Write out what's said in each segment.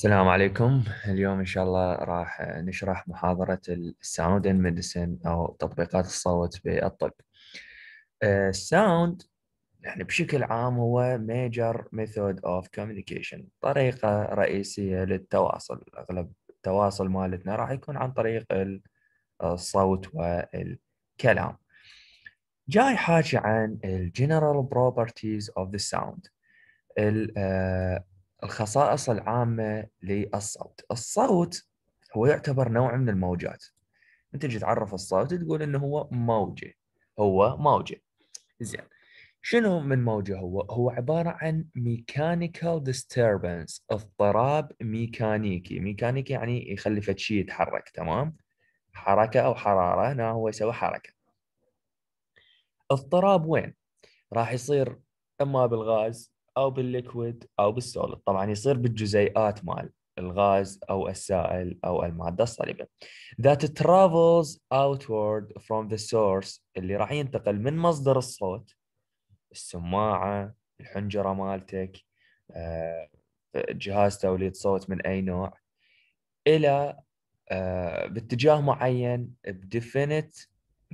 السلام عليكم اليوم إن شاء الله راح نشرح محاضرة الساوند ان ميديسن أو تطبيقات الصوت بالطب الساوند آه، يعني بشكل عام هو ميجر ميثود اوف كوميونيكيشن طريقة رئيسية للتواصل أغلب التواصل مالتنا راح يكون عن طريق الصوت والكلام جاي حاجه عن الجنرال بروبرتيز اوف ذا ساوند الخصائص العامة للصوت الصوت هو يعتبر نوع من الموجات انت تجي تعرف الصوت تقول انه هو موجة هو موجة زين شنو من موجة هو؟ هو عبارة عن ميكانيكال ديستربنس اضطراب ميكانيكي ميكانيكي يعني يخلي فد شيء يتحرك تمام حركة أو حرارة هنا هو يسوي حركة اضطراب وين؟ راح يصير إما بالغاز او بالليكويد او بالسوليد طبعا يصير بالجزيئات مال الغاز او السائل او الماده الصلبه that travels outward from the source اللي راح ينتقل من مصدر الصوت السماعه الحنجره مالتك آه، جهاز توليد صوت من اي نوع الى آه، باتجاه معين بديفينيت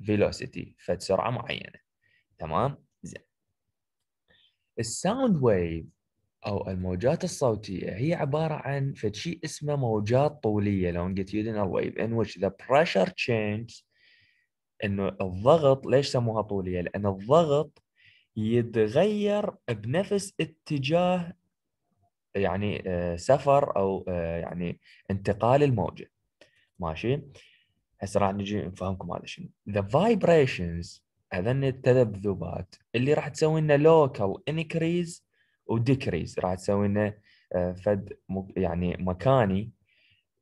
فيلوسيتي فد سرعه معينه تمام الساوند ويف او الموجات الصوتيه هي عباره عن شيء اسمه موجات طوليه longitudinal wave in which the pressure change انه الضغط ليش سموها طوليه؟ لان الضغط يتغير بنفس اتجاه يعني آه، سفر او آه، يعني انتقال الموجه ماشي هسه راح نجي نفهمكم هذا شنو the vibrations هذن التذبذبات اللي راح تسوي لنا لوكال انكريز وديكريز راح تسوي لنا آه، فد يعني مكاني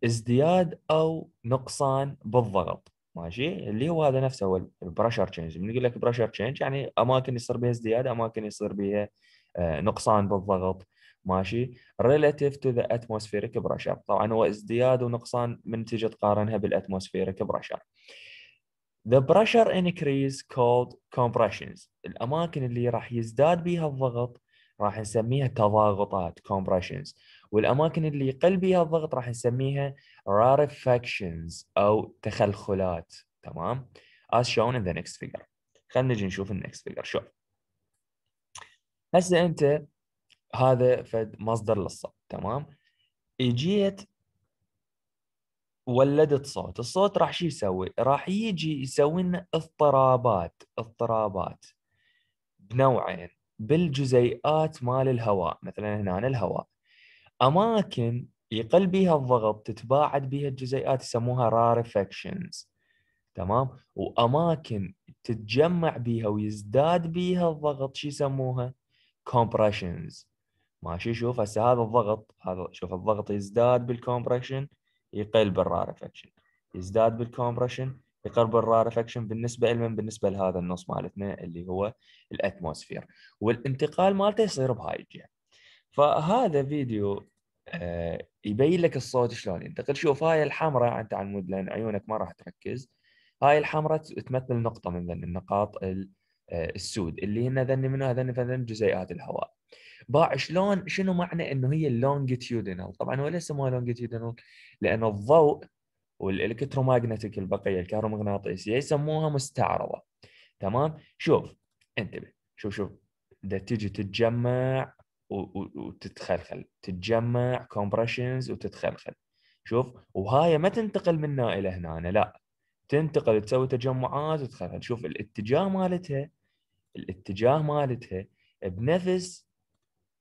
ازدياد او نقصان بالضغط ماشي اللي هو هذا نفسه هو البريشر تشينج من يقول لك برشر تشينج يعني اماكن يصير بها ازدياد اماكن يصير بها آه، نقصان بالضغط ماشي ريلاتيف تو ذا اتموسفيريك بريشر طبعا هو ازدياد ونقصان من تجي تقارنها بالاتموسفيريك بريشر The pressure increase called compressions الأماكن اللي راح يزداد بها الضغط راح نسميها تضاغطات compressions والأماكن اللي يقل بها الضغط راح نسميها rarefactions أو تخلخلات تمام as shown in the next figure خلينا نجي نشوف next figure شوف هسه أنت هذا فد مصدر للصب تمام اجيت ولدت صوت الصوت راح شو يسوي راح يجي يسوي لنا اضطرابات اضطرابات بنوعين بالجزيئات مال الهواء مثلا هنا الهواء اماكن يقل بها الضغط تتباعد بها الجزيئات يسموها رارفكشنز تمام واماكن تتجمع بها ويزداد بها الضغط شو يسموها compressions ماشي شوف هسه هذا الضغط هذا شوف الضغط يزداد بالكومبريشن يقل بالرارفكشن يزداد بالكومبرشن يقرب افكشن بالنسبه لمن بالنسبه لهذا النص مالتنا اللي هو الاتموسفير والانتقال مالته يصير بهاي الجهه فهذا فيديو آه يبين لك الصوت شلون ينتقل شوف هاي الحمراء انت على المود لان عيونك ما راح تركز هاي الحمراء تمثل نقطه من النقاط آه، السود اللي هن ذن منها ذني فذن جزيئات الهواء باع شلون شنو معنى انه هي اللونجتيودينال طبعا هو ليش سموها لونجتيودينال لان الضوء والالكترومagnetic البقيه الكهرومغناطيسيه يسموها مستعرضه تمام شوف انتبه شوف شوف ده تيجي تتجمع وتتخلخل تتجمع كومبريشنز وتتخلخل شوف وهاي ما تنتقل من هنا الى هنا لا تنتقل تسوي تجمعات وتتخلخل شوف الاتجاه مالتها الاتجاه مالتها بنفس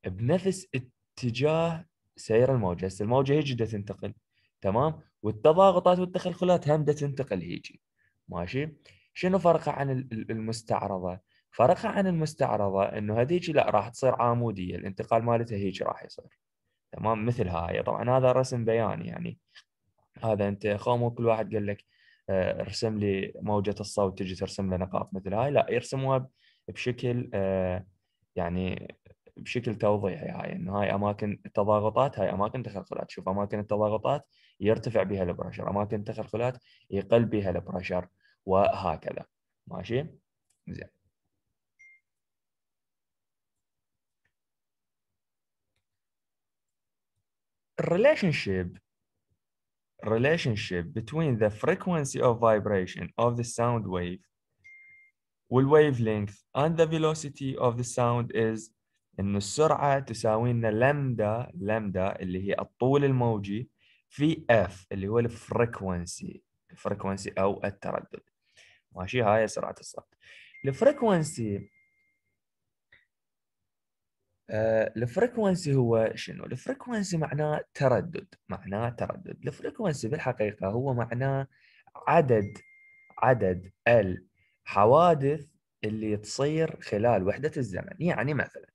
بنفس اتجاه سير الموجه هسه الموجه هيجي دا تنتقل تمام والتضاغطات والتخلخلات هم دا تنتقل هيجي ماشي شنو فرقها عن المستعرضه فرقها عن المستعرضه انه هذيك لا راح تصير عاموديه الانتقال مالتها هيك راح يصير تمام مثل هاي طبعا هذا رسم بياني يعني هذا انت خومو كل واحد قال لك آه، ارسم لي موجه الصوت تجي ترسم له نقاط مثل هاي لا يرسموها بشكل آه، يعني بشكل توضيحي هاي انه هاي اماكن التضاغطات هاي اماكن تخلخلات شوف اماكن التضاغطات يرتفع بها البراشر اماكن التخلخلات يقل بها البراشر وهكذا ماشي زين relationship relationship between the frequency of vibration of the sound wave والwavelength and the velocity of the sound is انه السرعه تساوي لنا لامدا لامدا اللي هي الطول الموجي في اف اللي هو الفريكونسي الفريكونسي او التردد ماشي هاي سرعه الصوت الفريكونسي الفريكونسي هو شنو الفريكونسي معناه تردد معناه تردد الفريكونسي بالحقيقه هو معناه عدد عدد الحوادث اللي تصير خلال وحدة الزمن يعني مثلا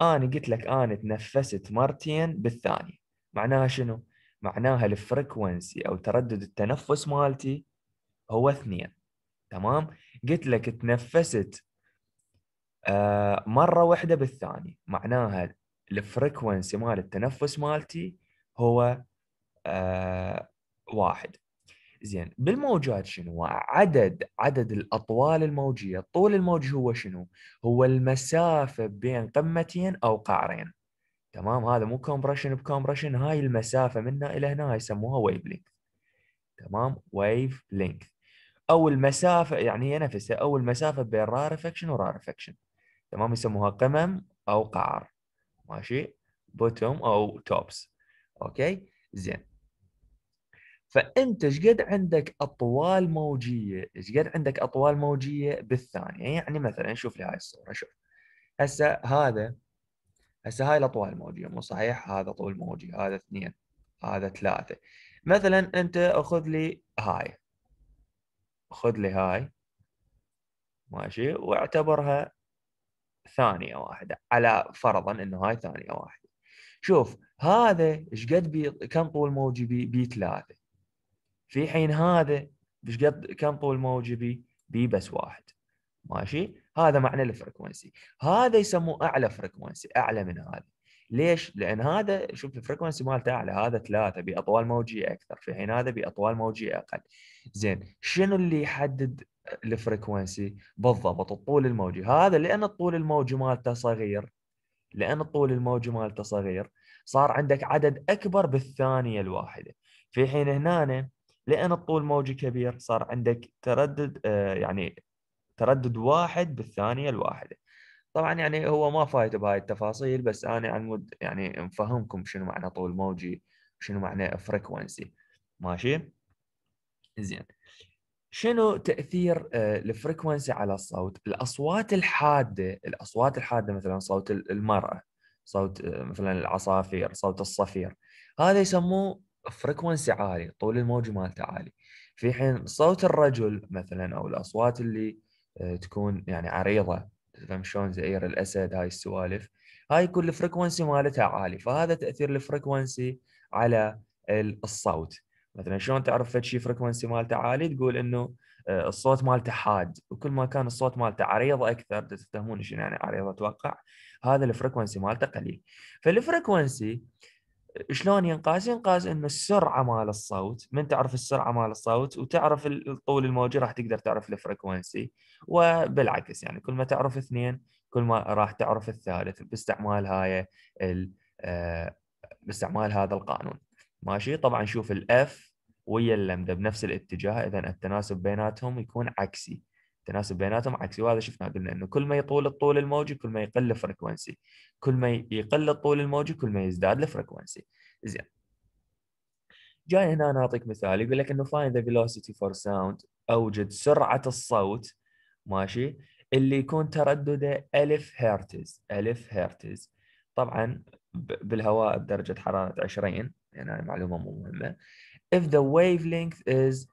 انا قلت لك انا تنفست مرتين بالثانيه معناها شنو؟ معناها الفريكونسي او تردد التنفس مالتي هو اثنين تمام؟ قلت لك تنفست آه مره واحده بالثانيه معناها الفريكونسي مال التنفس مالتي هو آه واحد زين بالموجات شنو عدد عدد الاطوال الموجيه طول الموج هو شنو هو المسافه بين قمتين او قعرين تمام هذا مو كومبرشن بكومبرشن هاي المسافه منا الى هنا يسموها ويف لينك تمام ويف لينك او المسافه يعني هي نفسها او المسافه بين رارفكشن ورارفكشن تمام يسموها قمم او قعر ماشي بوتوم او توبس اوكي زين فانت ايش قد عندك اطوال موجيه ايش قد عندك اطوال موجيه بالثانيه يعني مثلا شوف لي هاي الصوره شوف هسه هذا هسه هاي الاطوال الموجيه مو صحيح هذا طول موجي هذا اثنين هذا ثلاثه مثلا انت اخذ لي هاي خذ لي هاي ماشي واعتبرها ثانية واحدة على فرضا انه هاي ثانية واحدة شوف هذا ايش قد بي كم طول موجي بي, بي ثلاثة في حين هذا ايش قد كم طول موجي بي؟ بي بس واحد ماشي؟ هذا معنى الفريكونسي هذا يسموه اعلى فريكونسي اعلى من هذا ليش؟ لان هذا شوف الفريكونسي مالته اعلى هذا ثلاثه باطوال موجيه اكثر في حين هذا باطوال موجيه اقل. زين شنو اللي يحدد الفريكونسي بالضبط الطول الموجي هذا لان الطول الموجي مالته صغير لان الطول الموجي مالته صغير صار عندك عدد اكبر بالثانيه الواحده في حين هنا لان الطول موجي كبير صار عندك تردد آه، يعني تردد واحد بالثانيه الواحده طبعا يعني هو ما فايت بهاي التفاصيل بس انا عن يعني مود يعني مفهمكم شنو معنى طول موجي شنو معنى فريكونسي ماشي زين شنو تاثير آه، الفريكونسي على الصوت الاصوات الحاده الاصوات الحاده مثلا صوت المراه صوت آه، مثلا العصافير صوت الصفير هذا يسموه فريكونسي عالي طول الموج مالته عالي في حين صوت الرجل مثلا او الاصوات اللي آه، تكون يعني عريضه تفهم شلون زئير الاسد هاي السوالف هاي كل فريكونسي مالتها عالي فهذا تاثير الفريكونسي على الصوت مثلا شلون تعرف فد شيء فريكونسي مالته عالي تقول انه آه، الصوت مالته حاد وكل ما كان الصوت مالته عريض اكثر تفهمون شنو يعني عريض اتوقع هذا الفريكونسي مالته قليل فالفريكونسي شلون ينقاس؟ ينقاس انه السرعه مال الصوت، من تعرف السرعه مال الصوت وتعرف الطول الموجي راح تقدر تعرف الفريكونسي وبالعكس يعني كل ما تعرف اثنين كل ما راح تعرف الثالث باستعمال هاي آه، باستعمال هذا القانون. ماشي؟ طبعا شوف الاف ويا اللمده بنفس الاتجاه اذا التناسب بيناتهم يكون عكسي. تناسب بيناتهم عكسي وهذا شفنا قلنا انه كل ما يطول الطول الموجي كل ما يقل الفريكونسي كل ما يقل الطول الموجي كل ما يزداد الفريكونسي زين جاي هنا انا اعطيك مثال يقول لك انه فاين ذا فيلوسيتي فور ساوند اوجد سرعه الصوت ماشي اللي يكون تردده 1000 هرتز 1000 هرتز طبعا بالهواء بدرجه حراره 20 يعني معلومه مو مهمه if the wavelength is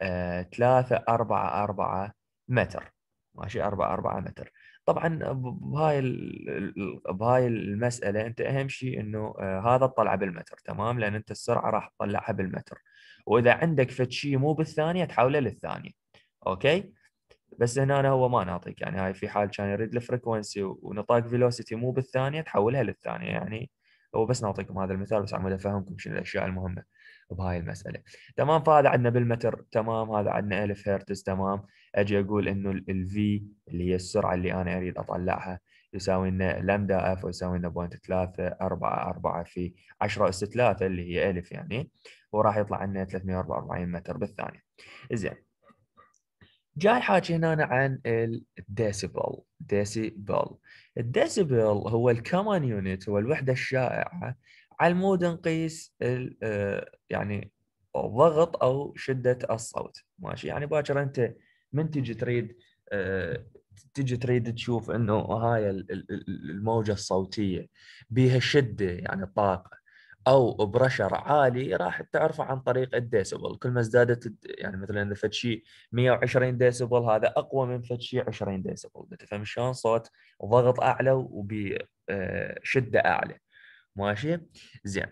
3 4 4 متر ماشي 4 4 متر طبعا بهاي بهاي المساله انت اهم شيء انه آه، هذا تطلعه بالمتر تمام لان انت السرعه راح تطلعها بالمتر واذا عندك فد شيء مو بالثانيه تحوله للثانيه اوكي بس هنا أنا هو ما ناطيك يعني هاي في حال كان يريد الفريكونسي ونطاق فيلوسيتي مو بالثانيه تحولها للثانيه يعني هو بس نعطيكم هذا المثال بس على مود افهمكم شنو الاشياء المهمه بهاي المساله تمام فهذا عندنا بالمتر تمام هذا عندنا 1000 هرتز تمام اجي اقول انه الفي اللي هي السرعه اللي انا اريد اطلعها يساوي لنا لامدا اف يساوي لنا بوينت 3 4 4 في 10 اس 3 اللي هي 1000 يعني وراح يطلع لنا 344 متر بالثانيه زين جاي حاكي هنا عن الديسيبل ديسيبل الديسيبل هو الكمان يونت هو الوحده الشائعه على المود نقيس آه، يعني ضغط او شده الصوت ماشي يعني باكر انت من تجي تريد آه، تجي تريد تشوف انه هاي الموجه الصوتيه بها شده يعني طاقه او برشر عالي راح تعرفه عن طريق الديسبل كل ما ازدادت يعني مثلا اذا فد شيء 120 ديسبل هذا اقوى من فد شيء 20 ديسبل تفهم شلون صوت ضغط اعلى وبشده آه، اعلى ماشي زين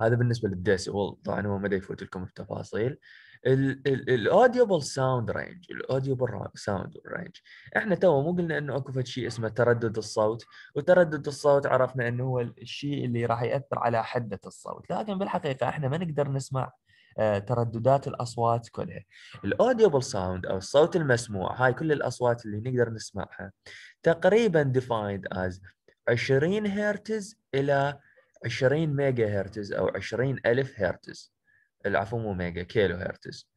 هذا بالنسبه للديسيبل طبعا هو ما يفوت لكم التفاصيل الاوديبل ساوند رينج الاوديبل ساوند رينج احنا تو مو قلنا انه اكو فد شيء اسمه تردد الصوت وتردد الصوت عرفنا انه هو الشيء اللي راح ياثر على حده الصوت لكن بالحقيقه احنا ما نقدر نسمع آه، ترددات الاصوات كلها الاوديبل ساوند او الصوت المسموع هاي كل الاصوات اللي نقدر نسمعها تقريبا ديفايند از 20 هرتز الى 20 ميجا هرتز او 20000 هرتز العفو مو ميجا كيلو هرتز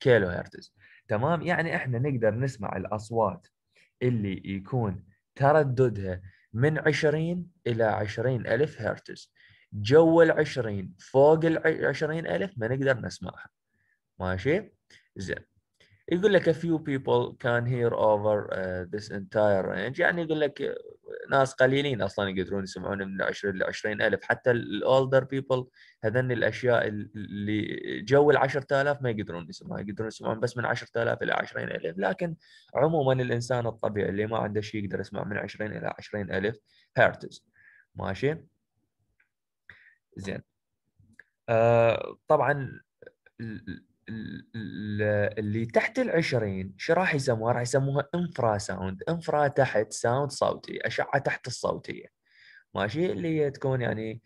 كيلو هرتز تمام يعني احنا نقدر نسمع الاصوات اللي يكون ترددها من 20 الى 20000 هرتز جو ال 20 فوق ال 20000 ما نقدر نسمعها ماشي زين يقول لك a few people can hear over uh, this entire range يعني يقول لك ناس قليلين اصلا يقدرون يسمعون من 20 ل 20 الف حتى الاولدر بيبل هذن الاشياء اللي جو ال 10000 ما يقدرون يسمعون يقدرون يسمعون بس من 10000 الى 20000 لكن عموما الانسان الطبيعي اللي ما عنده شيء يقدر يسمع من 20 الى 20000 هرتز ماشي زين آه طبعا اللي تحت العشرين شو راح يسموها؟ راح يسموها انفرا ساوند، انفرا تحت ساوند صوتي، اشعه تحت الصوتيه. ماشي اللي هي تكون يعني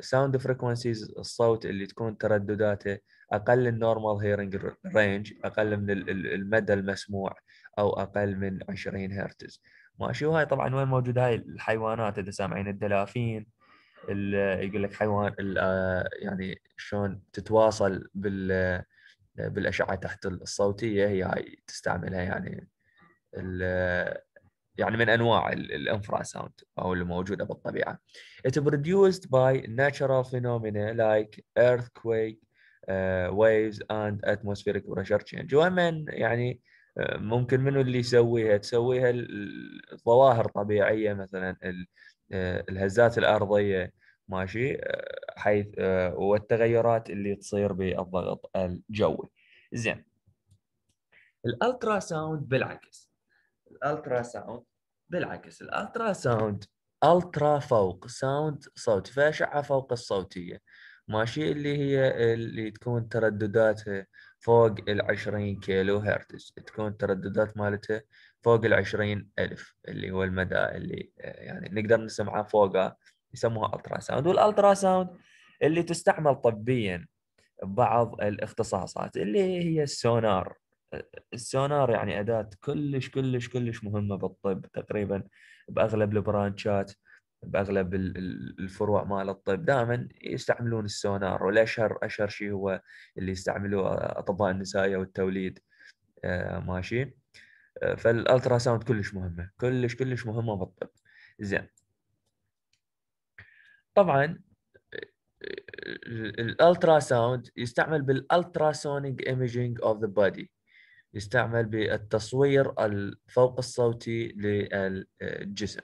ساوند آه، فريكونسيز الصوت اللي تكون تردداته اقل النورمال هيرنج رينج، اقل من المدى المسموع او اقل من 20 هرتز. ماشي وهاي طبعا وين موجوده هاي الحيوانات اذا سامعين الدلافين يقول لك حيوان آه، يعني شلون تتواصل بال بالاشعه تحت الصوتيه هي هاي تستعملها يعني يعني من انواع الانفرا ساوند او اللي موجوده بالطبيعه. It produced by natural phenomena like earthquake, uh, waves and atmospheric pressure change. ومن يعني آه، ممكن منو اللي يسويها؟ تسويها الظواهر طبيعيه مثلا آه، الهزات الارضيه ماشي آه، حيث آه، والتغيرات اللي تصير بالضغط الجوي زين الالترا ساوند بالعكس الالترا ساوند بالعكس الالترا ساوند الترا فوق ساوند صوت فاشعه فوق الصوتيه ماشي اللي هي اللي تكون تردداتها فوق ال 20 كيلو هرتز تكون ترددات مالتها فوق ال 20 ألف اللي هو المدى اللي آه، يعني نقدر نسمعه فوقه يسموها الترا ساوند والالترا ساوند اللي تستعمل طبيا ببعض الاختصاصات اللي هي السونار السونار يعني اداه كلش كلش كلش مهمه بالطب تقريبا باغلب البرانشات باغلب الفروع مال الطب دائما يستعملون السونار والاشهر اشهر شيء هو اللي يستعملوه اطباء النسائية والتوليد آه، ماشي آه، فالالترا ساوند كلش مهمه كلش كلش مهمه بالطب زين طبعا الالترا ساوند يستعمل سونيك ايميجينج اوف ذا بودي يستعمل بالتصوير الفوق الصوتي للجسم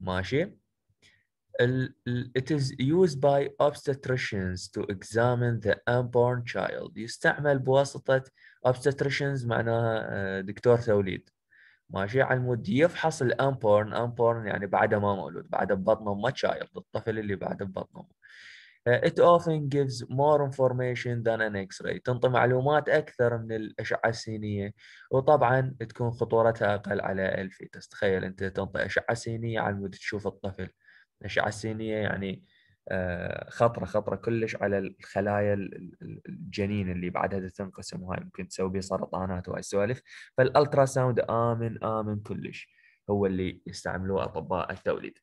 ماشي it is used by obstetricians to examine the unborn child يستعمل بواسطة obstetricians معناها آه، دكتور توليد ماشي على المود يفحص الانبورن انبورن يعني بعده ما مولود بعده ببطن ما شايلد الطفل اللي بعده ببطن آه، It often gives more information than an X-ray تنطي معلومات أكثر من الأشعة السينية وطبعا تكون خطورتها أقل على الفيتس تخيل أنت تنطي أشعة سينية على المود تشوف الطفل الأشعة السينية يعني آه، خطره خطره كلش على الخلايا الجنين اللي بعدها تنقسم وهاي ممكن تسوي به سرطانات وهاي السوالف فالالترا ساوند امن امن كلش هو اللي يستعملوه اطباء التوليد.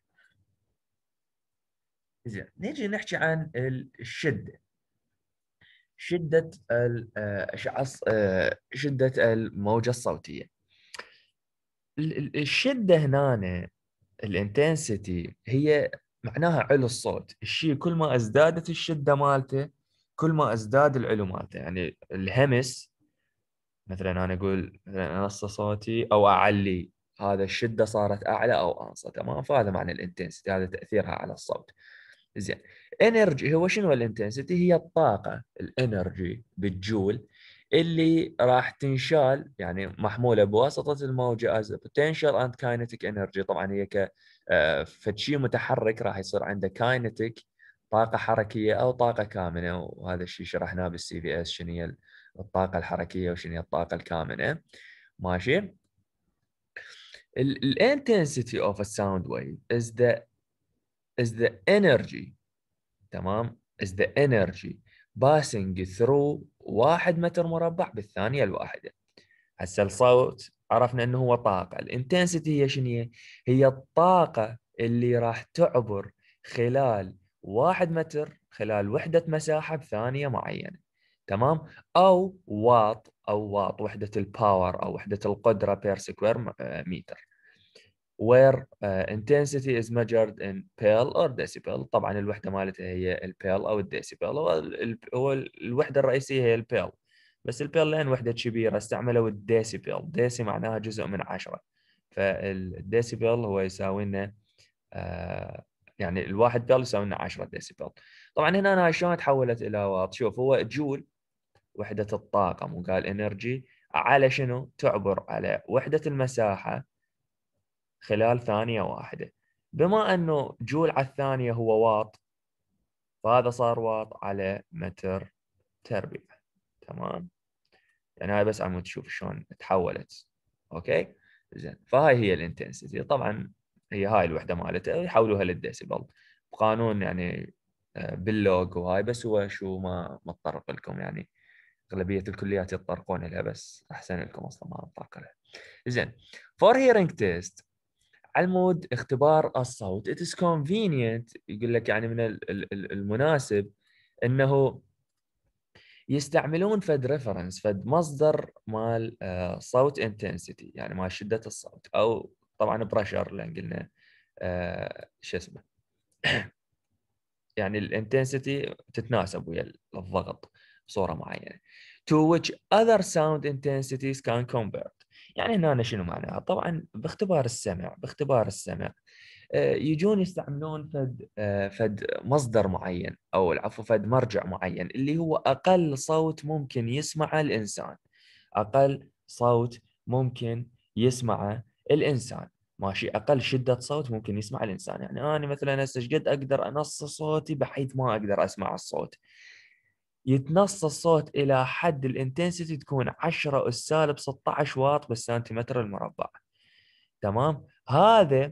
زين نيجي نحكي عن الشده. شده الاشعه آه، شده الموجه الصوتيه. الشده هنا الانتنسيتي هي معناها علو الصوت الشيء كل ما ازدادت الشده مالته كل ما ازداد العلو مالته يعني الهمس مثلا انا اقول مثلا انص صوتي او اعلي هذا الشده صارت اعلى او انصى تمام فهذا معنى الانتنسيتي هذا تاثيرها على الصوت زين انرجي هو شنو الانتنسيتي هي الطاقه الانرجي بالجول اللي راح تنشال يعني محموله بواسطه الموجة از بوتنشال اند كاينتيك انرجي طبعا هي ك آه، فشيء متحرك راح يصير عنده كاينتيك طاقه حركيه او طاقه كامنه وهذا الشيء شرحناه بالسي في اس شنو هي الطاقه الحركيه وشنو هي الطاقه الكامنه ماشي الانتنسيتي اوف ا ساوند ويف از ذا از ذا انرجي تمام از ذا انرجي باسنج ثرو واحد متر مربع بالثانية الواحدة هسه الصوت عرفنا انه هو طاقه الانتنسيتي هي شنو هي الطاقه اللي راح تعبر خلال واحد متر خلال وحده مساحه بثانيه معينه تمام او واط او واط وحده الباور او وحده القدره بير سكوير متر where uh, intensity is measured in PL or decibel طبعا الوحده مالتها هي البيل او الديسيبل هو الوحده الرئيسيه هي البيل بس البيل لين وحده كبيره استعملوا الديسيبل ديسي معناها جزء من عشرة فالديسيبل هو يساوي لنا آه، يعني الواحد بيل يساوي لنا 10 ديسيبل طبعا هنا انا شلون تحولت الى واط شوف هو جول وحده مو وقال انرجي على شنو تعبر على وحده المساحه خلال ثانيه واحده بما انه جول على الثانيه هو واط فهذا صار واط على متر تربيع تمام يعني هاي بس عم تشوف شلون تحولت اوكي زين فهاي هي الانتنسيتي طبعا هي هاي الوحده مالته يحولوها للديسيبل بقانون يعني آه، باللوج وهاي بس هو شو ما ما اتطرق لكم يعني اغلبيه الكليات يتطرقون لها بس احسن لكم اصلا ما نتطرق لها زين فور هيرنج تيست على المود اختبار الصوت اتس كونفينينت يقول لك يعني من المناسب انه يستعملون فد ريفرنس فد مصدر مال آه، صوت انتنسيتي يعني مال شده الصوت او طبعا بريشر لان قلنا آه، شو اسمه يعني الانتنسيتي تتناسب ويا الضغط بصوره معينه to which other sound intensities can convert يعني هنا شنو معناها طبعا باختبار السمع باختبار السمع آه، يجون يستعملون فد آه، فد مصدر معين او العفو فد مرجع معين اللي هو اقل صوت ممكن يسمعه الانسان اقل صوت ممكن يسمعه الانسان ماشي اقل شده صوت ممكن يسمع الانسان يعني انا مثلا هسه قد اقدر انص صوتي بحيث ما اقدر اسمع الصوت يتنص الصوت الى حد الانتنسيتي تكون 10 اس سالب 16 واط بالسنتيمتر المربع تمام هذا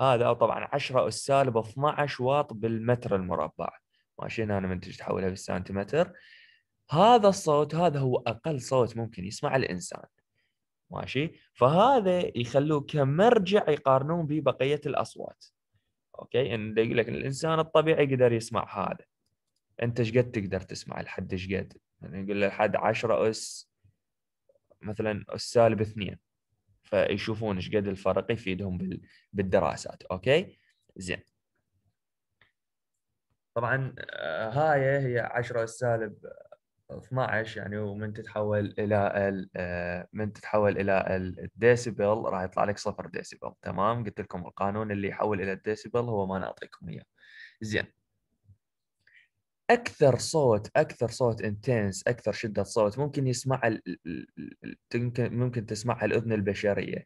هذا طبعا 10 اس سالب 12 واط بالمتر المربع ماشي هنا انا منتج تحولها بالسنتيمتر هذا الصوت هذا هو اقل صوت ممكن يسمع الانسان ماشي فهذا يخلوه كمرجع يقارنون به بقيه الاصوات اوكي ان يقول لك الانسان الطبيعي يقدر يسمع هذا انت ايش قد تقدر تسمع لحد ايش قد يعني يقول لحد 10 اس مثلا اس سالب 2 فيشوفون ايش قد الفرق يفيدهم بالدراسات اوكي زين طبعا آه، هاي هي 10 سالب 12 يعني ومن تتحول الى آه، من تتحول الى الديسيبل راح يطلع لك صفر ديسيبل تمام قلت لكم القانون اللي يحول الى الديسيبل هو ما نعطيكم اياه زين اكثر صوت اكثر صوت انتنس اكثر شده صوت ممكن يسمع ممكن تسمعها الاذن البشريه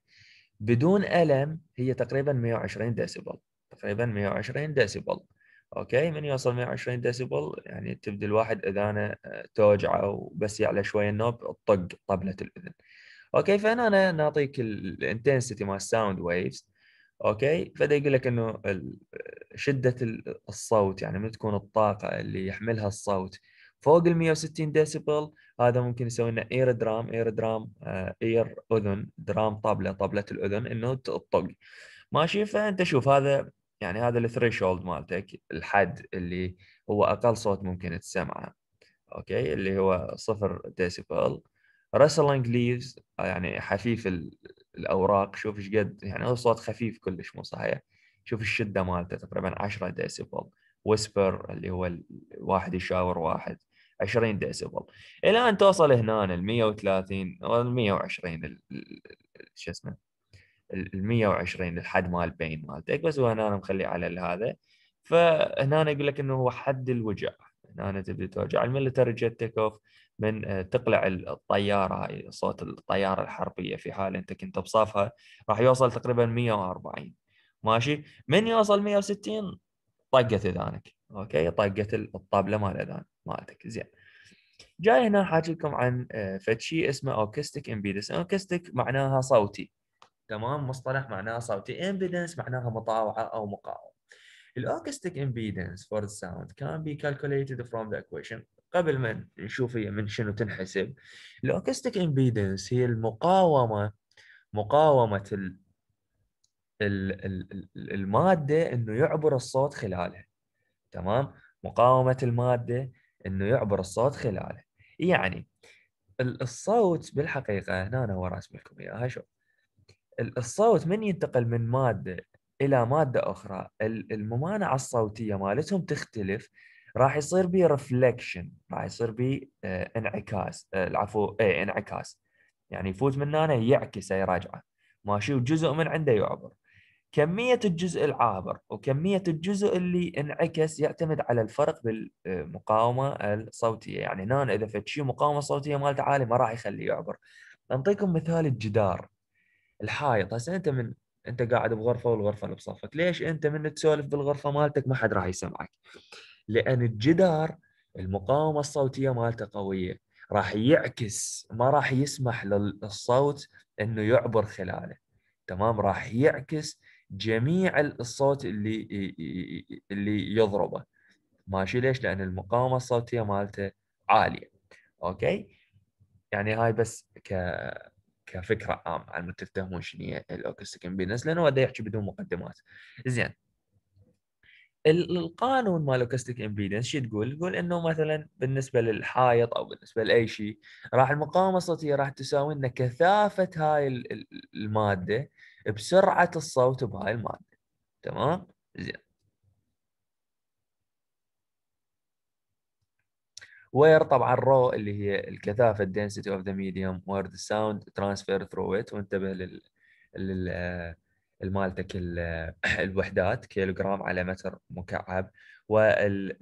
بدون الم هي تقريبا 120 ديسيبل تقريبا 120 ديسيبل اوكي من يوصل 120 ديسيبل يعني تبدي الواحد اذانه آه، توجعه وبس يعلى شويه النوب طق طبله الاذن اوكي فهنا نعطيك الانتنسيتي مال الساوند ويفز اوكي فده يقول لك انه شده الصوت يعني من تكون الطاقه اللي يحملها الصوت فوق ال 160 ديسيبل هذا ممكن يسوي لنا اير درام اير درام اير اذن درام طبله طبله الاذن انه تطق ماشي فانت شوف هذا يعني هذا الثريشولد مالتك الحد اللي هو اقل صوت ممكن تسمعه اوكي اللي هو صفر ديسيبل رسلنج ليفز يعني حفيف الاوراق شوف ايش قد يعني هو صوت خفيف كلش مو صحيح شوف الشده مالته تقريبا 10 ديسيبل ويسبر اللي هو الواحد يشاور واحد 20 ديسيبل الى ان توصل هنا ال 130 او ال 120 شو اسمه ال 120 الحد مال بين مالتك بس هو هنا مخليه على هذا فهنا يقول لك انه هو حد الوجع هنا تبدي توجع الميلتري جيت تيك اوف من آه، تقلع الطياره هاي صوت الطياره الحربيه في حال انت كنت بصافها راح يوصل تقريبا 140 ماشي من يوصل 160 طقت اذانك اوكي طقت الطبله مال اذان مالتك زين جاي هنا حاجي لكم عن آه، فد شيء اسمه اوكستيك امبيدنس اوكستيك معناها صوتي تمام مصطلح معناها صوتي امبيدنس معناها مطاوعه او مقاومه الاوكستيك امبيدنس فور ساوند كان بي كالكوليتد فروم ذا اكويشن قبل ما نشوف هي من شنو تنحسب الاوكستيك امبيدنس هي المقاومه مقاومه الماده انه يعبر الصوت خلالها تمام مقاومه الماده انه يعبر الصوت خلالها يعني الصوت بالحقيقه هنا انا راسم لكم اياها شوف الصوت من ينتقل من ماده الى ماده اخرى الممانعه الصوتيه مالتهم تختلف راح يصير بي ريفليكشن راح يصير بي آه، انعكاس آه، العفو اي انعكاس يعني يفوت من هنا يعكسه يراجعه ماشي وجزء من عنده يعبر كمية الجزء العابر وكمية الجزء اللي انعكس يعتمد على الفرق بالمقاومة الصوتية يعني نان إذا فد شيء مقاومة صوتية مالته عالي ما راح يخليه يعبر نعطيكم مثال الجدار الحائط هسه أنت من أنت قاعد بغرفة والغرفة اللي بصفك ليش أنت من تسولف بالغرفة مالتك ما حد راح يسمعك لأن الجدار المقاومة الصوتية مالته قوية راح يعكس ما راح يسمح للصوت انه يعبر خلاله تمام راح يعكس جميع الصوت اللي اللي يضربه ماشي ليش؟ لان المقاومه الصوتيه مالته عاليه اوكي؟ يعني هاي بس ك كفكره عامه عن تفهمون شنو هي الاوكستيك امبيدنس لانه هو يحكي بدون مقدمات. زين القانون مال الاوكستيك امبيدنس شو تقول؟ تقول انه مثلا بالنسبه للحائط او بالنسبه لاي شيء راح المقاومه الصوتيه راح تساوي لنا كثافه هاي الماده بسرعه الصوت بهاي الماده تمام زين وير طبعا رو اللي هي الكثافه density اوف ذا ميديوم وير ذا ساوند ترانسفير ثرو ات وانتبه لل لل مالتك الوحدات كيلوغرام على متر مكعب وال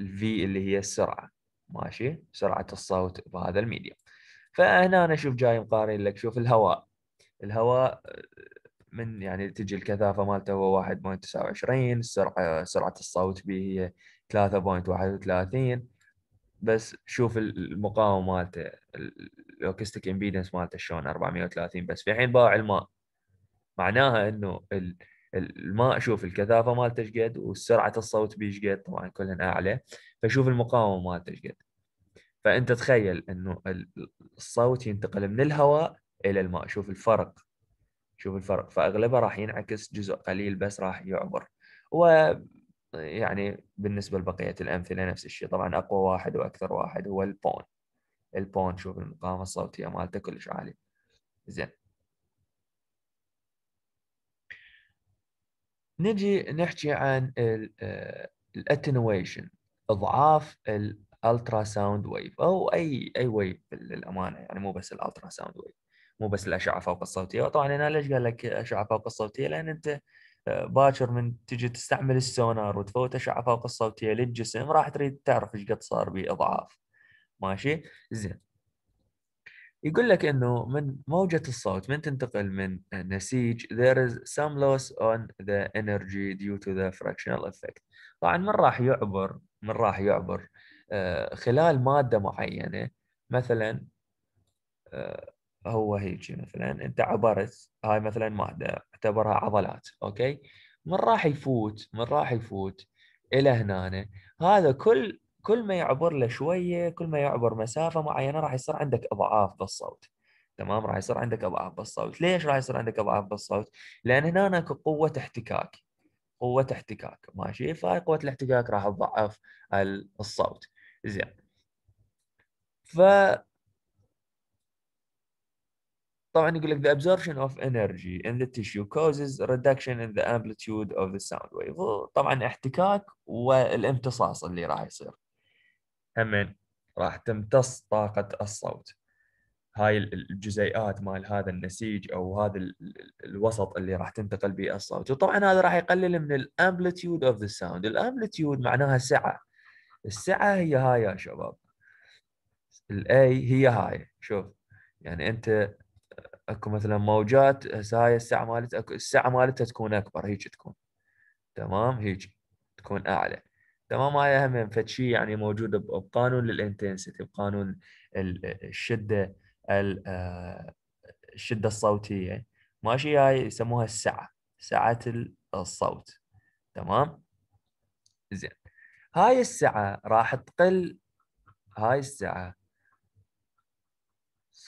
الفي اللي هي السرعه ماشي سرعه الصوت بهذا الميديوم فهنا انا شوف جاي مقارن لك شوف الهواء الهواء من يعني تجي الكثافه مالته هو 1.29 سرعه سرعه الصوت به هي 3.31 بس شوف المقاومه مالته الاكستيك امبيدنس مالته شلون 430 بس في حين باع الماء معناها انه الماء شوف الكثافه مالته ايش قد وسرعه الصوت به ايش قد طبعا كلهن اعلى فشوف المقاومه مالته ايش قد فانت تخيل انه الصوت ينتقل من الهواء الى الماء شوف الفرق شوف الفرق فاغلبها راح ينعكس جزء قليل بس راح يعبر و يعني بالنسبه لبقيه الامثله نفس الشيء طبعا اقوى واحد واكثر واحد هو البون البون شوف المقامه الصوتيه مالته كلش عاليه زين نجي نحكي عن آه، الاتنويشن اضعاف الالترا ساوند ويف او اي اي ويف للامانه يعني مو بس الالترا ساوند ويف مو بس الاشعه فوق الصوتيه وطبعا انا ليش قال لك اشعه فوق الصوتيه لان انت آه، باكر من تجي تستعمل السونار وتفوت اشعه فوق الصوتيه للجسم راح تريد تعرف ايش قد صار باضعاف ماشي زين يقول لك انه من موجة الصوت من تنتقل من نسيج there is some loss on the energy due to the fractional effect طبعا من راح يعبر من راح يعبر آه، خلال مادة معينة مثلا آه، هو هيجي مثلا انت عبرت هاي مثلا ماده اعتبرها عضلات اوكي من راح يفوت من راح يفوت الى هنا هذا كل كل ما يعبر له شويه كل ما يعبر مسافه معينه راح يصير عندك اضعاف بالصوت تمام راح يصير عندك اضعاف بالصوت ليش راح يصير عندك اضعاف بالصوت لان هنا قوه احتكاك قوه احتكاك ماشي فهاي قوه الاحتكاك راح تضعف الصوت زين ف طبعا يقول لك the absorption of energy in the tissue causes reduction in the amplitude of the sound wave طبعا احتكاك والامتصاص اللي راح يصير همين راح تمتص طاقة الصوت هاي الجزيئات مال هذا النسيج او هذا الوسط اللي راح تنتقل به الصوت وطبعا هذا راح يقلل من الامبلتيود اوف ذا ساوند الامبلتيود معناها سعه السعه هي هاي يا شباب الاي هي هاي شوف يعني انت اكو مثلا موجات هاي الساعه مالت اكو الساعه مالتها تكون اكبر هيك تكون تمام هيك تكون اعلى تمام هاي هم فد شيء يعني موجود بقانون الانتنسيتي بقانون الشده آه، الشده الصوتيه ماشي هاي يسموها السعه سعه الصوت تمام زين هاي السعه راح تقل هاي السعه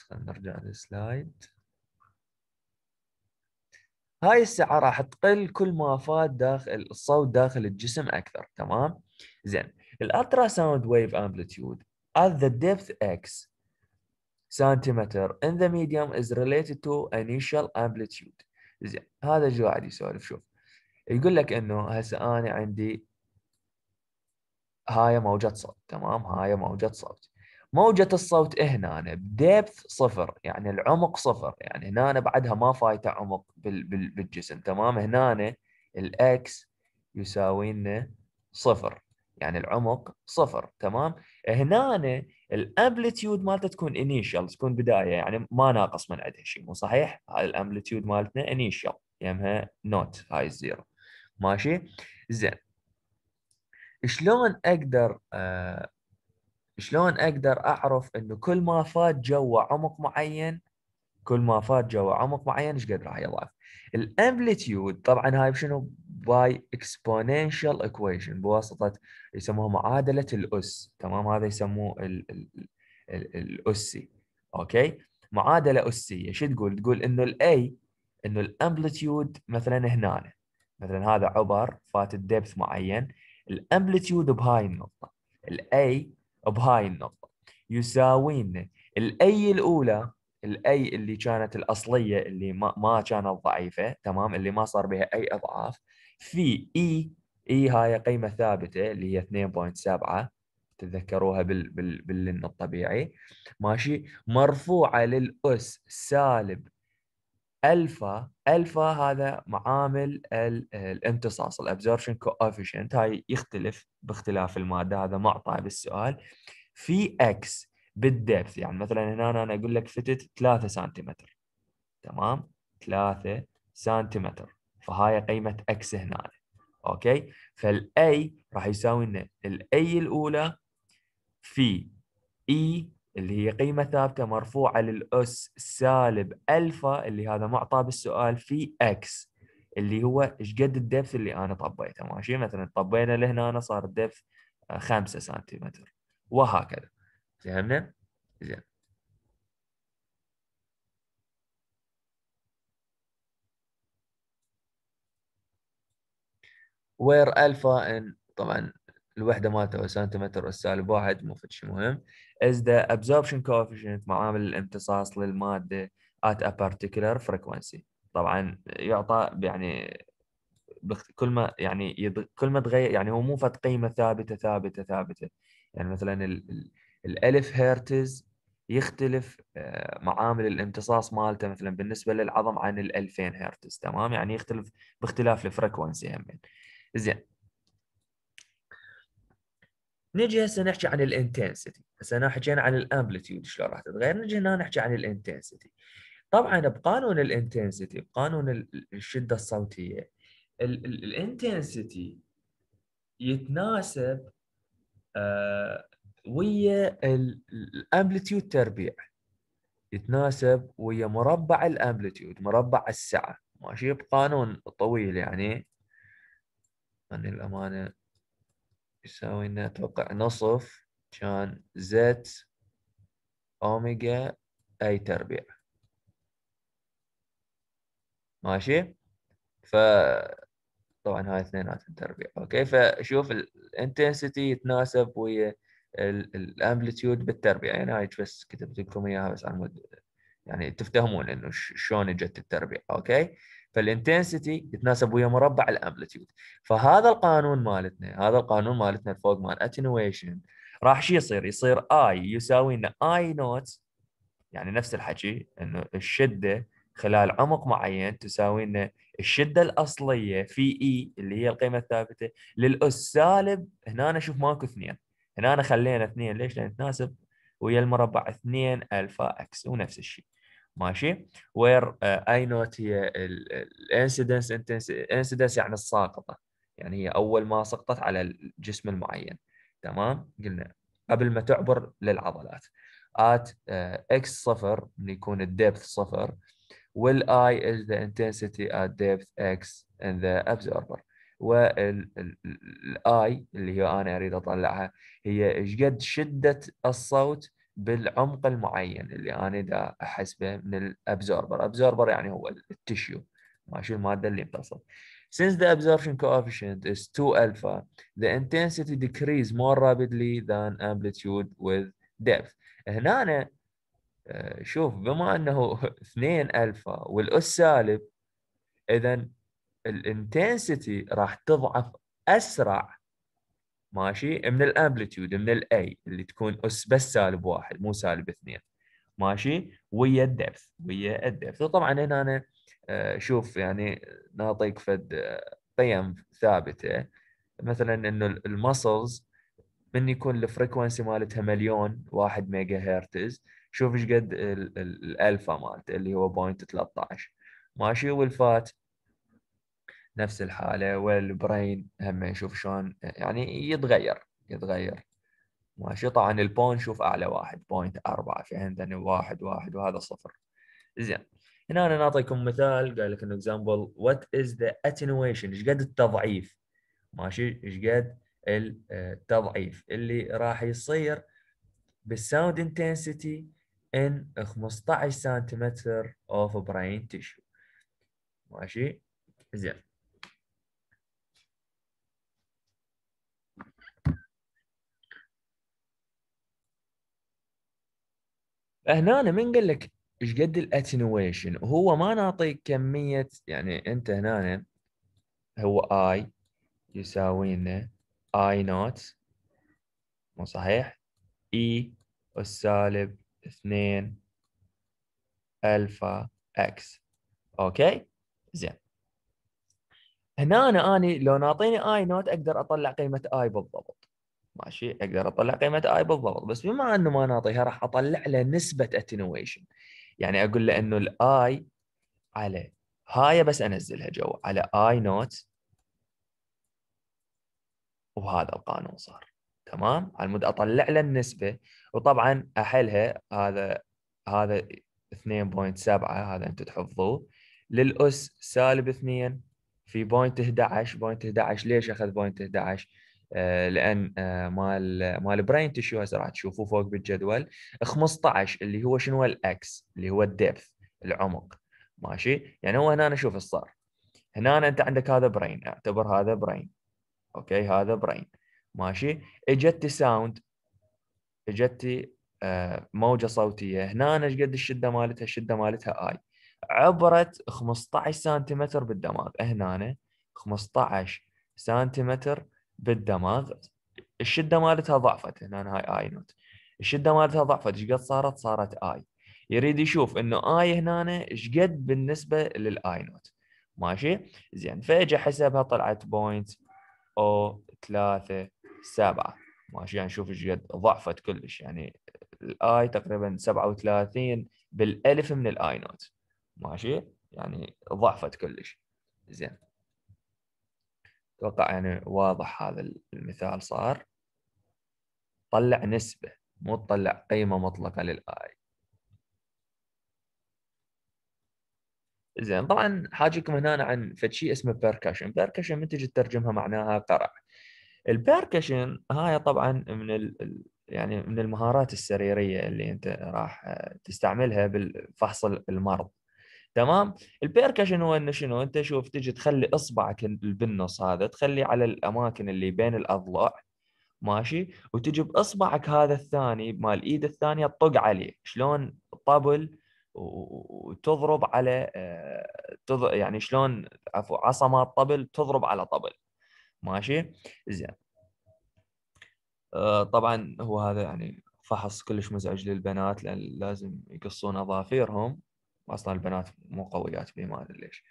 خلينا نرجع للسلايد هاي السعه راح تقل كل ما فات داخل الصوت داخل الجسم اكثر تمام زين الالترا ساوند ويف امبليتيود at the depth x سنتيمتر in the medium is related to initial amplitude زين هذا جو عادي يسولف شوف يقول لك انه هسه انا عندي هاي موجات صوت تمام هاي موجات صوت موجة الصوت هنا يعني بديبث صفر يعني العمق صفر يعني هنا بعدها ما فايته عمق بالجسم تمام هنا الاكس يساوي لنا صفر يعني العمق صفر تمام هنا الامبلتيود مالته تكون انيشال تكون بدايه يعني ما ناقص من عندها شيء مو صحيح هاي الامبلتيود مالتنا انيشال يمها نوت هاي الزيرو ماشي زين شلون اقدر آه شلون اقدر اعرف انه كل ما فات جوا عمق معين كل ما فات جوا عمق معين ايش قد راح يضعف الامبليتيود طبعا هاي شنو باي اكسبوننشال ايكويشن بواسطه يسموها معادله الاس تمام هذا يسموه الاسي اوكي معادله اسيه شو تقول تقول انه الاي انه الامبليتيود مثلا هنا مثلا هذا عبر فات الدبث معين الامبليتيود بهاي النقطه الاي بهاي النقطة يساوين الأي الأولى الأي اللي كانت الأصلية اللي ما, ما كانت ضعيفة تمام اللي ما صار بها أي أضعاف في إي e، إي e هاي قيمة ثابتة اللي هي 2.7 تذكروها بال بال باللن الطبيعي ماشي مرفوعة للأس سالب ألفا الفا هذا معامل الامتصاص الابزوربشن كوفيشنت هاي يختلف باختلاف الماده هذا معطى بالسؤال في اكس بالدبث يعني مثلا هنا انا اقول لك فتت 3 سنتيمتر تمام 3 سنتيمتر فهاي قيمه اكس هنا اوكي فالاي راح يساوي لنا الاي الاولى في اي e اللي هي قيمة ثابتة مرفوعة للأس سالب ألفا اللي هذا معطى بالسؤال في إكس اللي هو ايش قد الدبث اللي أنا طبيته ماشي مثلا طبينا لهنا صار الدبث 5 آه، سنتيمتر وهكذا فهمنا؟ زين وير ألفا إن طبعا الوحده مالته سنتيمتر السالب واحد مو شيء مهم از ذا ابزوربشن كوفيشنت معامل الامتصاص للماده at a particular frequency طبعا يعطى يعني كل ما يعني يض... كل ما تغير يعني هو مو فد قيمه ثابته ثابته ثابته يعني مثلا ال... الالف هرتز يختلف آه، معامل الامتصاص مالته مثلا بالنسبه للعظم عن ال 2000 هرتز تمام يعني يختلف باختلاف الفريكونسي همين زين نجي هسه نحكي عن الانتنسيتي هسه انا حكينا عن الامبلتيود شلون راح تتغير نجي هنا نحكي عن الانتنسيتي طبعا بقانون الانتنسيتي بقانون الشده الصوتيه الانتنسيتي يتناسب آه، ويا الامبلتيود تربيع يتناسب ويا مربع الامبلتيود مربع السعه ماشي بقانون طويل يعني اني الأمانة يساوي لنا اتوقع نصف كان زد اوميجا اي تربيع ماشي ف طبعا هاي اثنيناتهم تربيع اوكي فشوف الانتنسيتي يتناسب ويا الامبلتيود بالتربيع يعني هاي بس كتبت لكم اياها بس على مود يعني تفتهمون انه شلون اجت التربيع اوكي فالانتنسيتي يتناسب ويا مربع الامبلتيود فهذا القانون مالتنا هذا القانون مالتنا فوق مال اتنويشن راح شو يصير يصير اي يساوي ان اي نوت يعني نفس الحكي انه الشده خلال عمق معين تساوي ان الشده الاصليه في اي e اللي هي القيمه الثابته للاس سالب هنا أنا ماكو اثنين هنا أنا خلينا اثنين ليش؟ لان تناسب ويا المربع 2 الفا اكس ونفس الشيء ماشي وير اي نوت هي الانسيدنس انسيدنس يعني الساقطه يعني هي اول ما سقطت على الجسم المعين تمام قلنا قبل ما تعبر للعضلات ات اكس uh, صفر من يكون الدبث صفر والاي از ذا انتنسيتي ات ديبث اكس ان ذا the والاي اللي هي انا اريد اطلعها هي ايش قد شده الصوت بالعمق المعين اللي انا دا احسبه من الابزوربر ابزوربر يعني هو التشيو ماشي الماده اللي انقصت Since the absorption coefficient is 2 alpha, the intensity decreases more rapidly than amplitude with depth. هنا آه، شوف بما انه 2 الفا والاس سالب اذا الانتنسيتي راح تضعف اسرع ماشي من الامبليتيود من الاي اللي تكون اس بس سالب واحد مو سالب اثنين ماشي ويا الدبث ويا الدبث وطبعا هنا انا آه، شوف يعني نعطيك فد قيم آه، ثابته مثلا انه المسلز من يكون الفريكونسي مالتها مليون واحد ميجا هرتز شوف ايش قد الالفا مالته اللي هو بوينت 13 ماشي والفات نفس الحاله والبرين هم يشوف شلون يعني يتغير يتغير ماشي طبعا البون شوف اعلى واحد بوينت أربعة في عندنا واحد واحد وهذا صفر زين هنا انا نعطيكم مثال قال لك انه اكزامبل وات از ذا اتنويشن ايش قد التضعيف ماشي ايش قد آه، التضعيف اللي راح يصير بالساوند انتنسيتي ان 15 سنتيمتر اوف برين tissue ماشي زين فهنا أنا من قال لك ايش قد الاتنويشن هو ما نعطيك كميه يعني انت هنا هو اي يساوي لنا اي نوت مو صحيح اي e السالب 2 الفا اكس اوكي زين هنا أنا, انا لو نعطيني اي نوت اقدر اطلع قيمه اي بالضبط ماشي اقدر اطلع قيمه اي بالضبط بس بما انه ما نعطيها راح اطلع له نسبه اتنويشن يعني اقول له انه الاي على هاي بس انزلها جوا على اي نوت وهذا القانون صار تمام على مود اطلع له النسبه وطبعا احلها هذا هذا 2.7 هذا انتم تحفظوه للاس سالب 2 في بوينت 11 بوينت 11 ليش اخذ بوينت 11 آه، لان آه، مال مال براين تشو هسه راح تشوفوه فوق بالجدول 15 اللي هو شنو الاكس اللي هو الدبث العمق ماشي يعني هو هنا شوف ايش صار هنا انت عندك هذا براين اعتبر هذا براين اوكي هذا براين ماشي اجت ساوند اجت آه، موجه صوتيه هنا ايش قد الشده مالتها الشده مالتها اي عبرت 15 سنتيمتر بالدماغ هنا 15 سنتيمتر بالدماغ الشده مالتها ضعفت هنا هاي اي نوت الشده مالتها ضعفت ايش قد صارت صارت اي يريد يشوف انه اي هنا ايش قد بالنسبه للاي نوت ماشي زين فاجا حسبها طلعت بوينت او ثلاثة سبعة ماشي يعني شوف ايش قد ضعفت كلش يعني الاي تقريبا 37 بالالف من الاي نوت ماشي يعني ضعفت كلش زين اتوقع يعني واضح هذا المثال صار طلع نسبة مو تطلع قيمة مطلقة للآي زين طبعا حاجيكم هنا عن فتشي اسمه بيركشن بيركشن من تجي تترجمها معناها قرع البيركشن هاي طبعا من ال... يعني من المهارات السريريه اللي انت راح تستعملها بالفحص المرض تمام البيركشن هو انه شنو انت شوف تجي تخلي اصبعك بالنص هذا تخلي على الاماكن اللي بين الاضلاع ماشي وتجي باصبعك هذا الثاني مال الايد الثانيه تطق عليه شلون طبل وتضرب على آه، يعني شلون عفوا عصا مال طبل تضرب على طبل ماشي زين آه، طبعا هو هذا يعني فحص كلش مزعج للبنات لان لازم يقصون اظافيرهم اصلا البنات مو قويات بي ما ادري ليش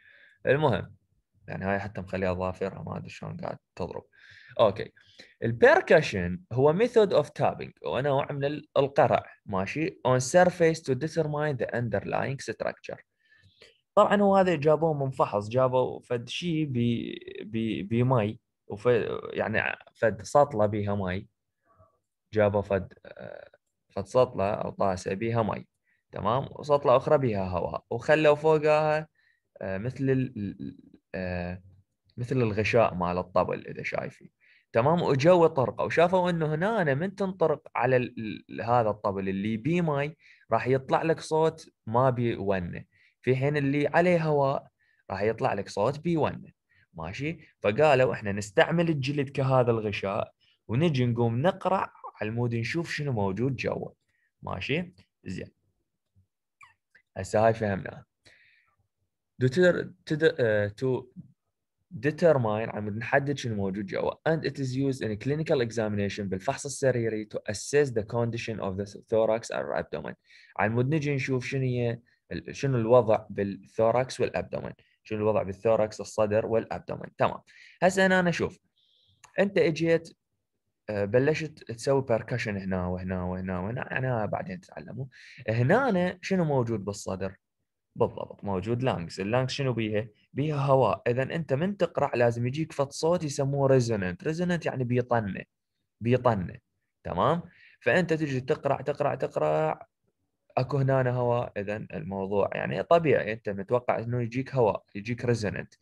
المهم يعني هاي حتى مخليها ظافرها ما ادري شلون قاعد تضرب اوكي البيركشن هو ميثود اوف تابينج ونوع من القرع ماشي اون سيرفيس تو ديترماين ذا اندرلاينج ستراكشر طبعا هو هذا جابوه من فحص جابوا فد شيء بمي يعني فد سطله بيها مي جابوا فد آه، فد سطله او طاسه بيها مي تمام وسطله اخرى بها هواء وخلوا فوقها آه، مثل آه، مثل الغشاء مال الطبل اذا شايفين تمام وجو طرقه وشافوا انه هنا أنا من تنطرق على ال... هذا الطبل اللي بي ماي راح يطلع لك صوت ما بي ونه في حين اللي عليه هواء راح يطلع لك صوت بي ونه ماشي فقالوا احنا نستعمل الجلد كهذا الغشاء ونجي نقوم نقرع على المود نشوف شنو موجود جوا ماشي زين هسه هاي فهمناها تدر تو ديترماين آه، عم نحدد شنو موجود جوا and it is used in clinical examination بالفحص السريري to assess the condition of the thorax or abdomen مود نجي نشوف شنو هي شنو الوضع بالثوراكس والابدومن شنو الوضع بالثوراكس الصدر والابدومن تمام هسه انا اشوف انت اجيت آه، بلشت تسوي بيركشن هنا وهنا وهنا وهنا انا بعدين تتعلموا هنا أنا شنو موجود بالصدر بالضبط موجود لانكس اللانكس شنو بيها بيها هواء اذا انت من تقرع لازم يجيك فت صوت يسموه ريزوننت ريزوننت يعني بيطنه بيطنه تمام فانت تجي تقرع تقرع تقرع اكو هنا هواء اذا الموضوع يعني طبيعي انت متوقع انه يجيك هواء يجيك ريزوننت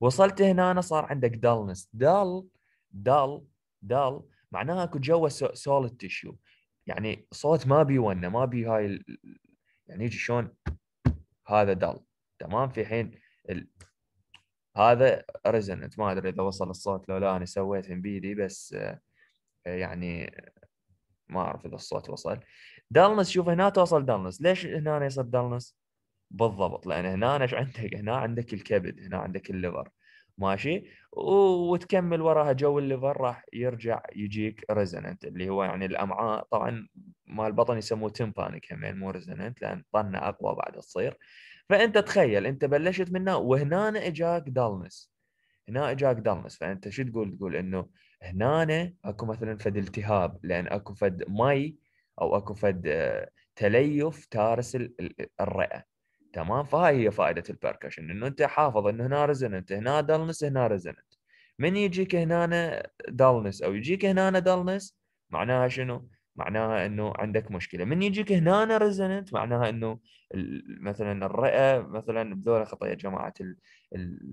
وصلت هنا صار عندك دالنس دال دال دال معناها اكو جوا سوليد تيشو يعني صوت ما بي ونه ما بي هاي يعني يجي شلون هذا دال تمام في حين ال... هذا ريزنت ما ادري اذا وصل الصوت لو لا انا سويت بيدي بس آه، يعني ما اعرف اذا الصوت وصل دالنس شوف هنا توصل دالنس ليش هنا يصير دالنس بالضبط لان هنا ايش عندك هنا عندك الكبد هنا عندك الليفر ماشي وتكمل وراها جو الليفر راح يرجع يجيك ريزننت اللي هو يعني الامعاء طبعا مال البطن يسموه تمبانيك يعني همين مو ريزننت لان طنه اقوى بعد تصير فانت تخيل انت بلشت منه وهنا اجاك دالنس هنا اجاك دالنس فانت شو تقول تقول انه هنا اكو مثلا فد التهاب لان اكو فد مي او اكو فد آه، تليف تارس الرئه تمام فهاي هي فائده البركشن انه انت حافظ انه هنا ريزننت هنا دالنس هنا ريزننت من يجيك هنا دالنس او يجيك هنا دالنس معناها شنو؟ معناها انه عندك مشكله من يجيك هنا ريزننت معناها انه مثلا الرئه مثلا بذول خطايا جماعه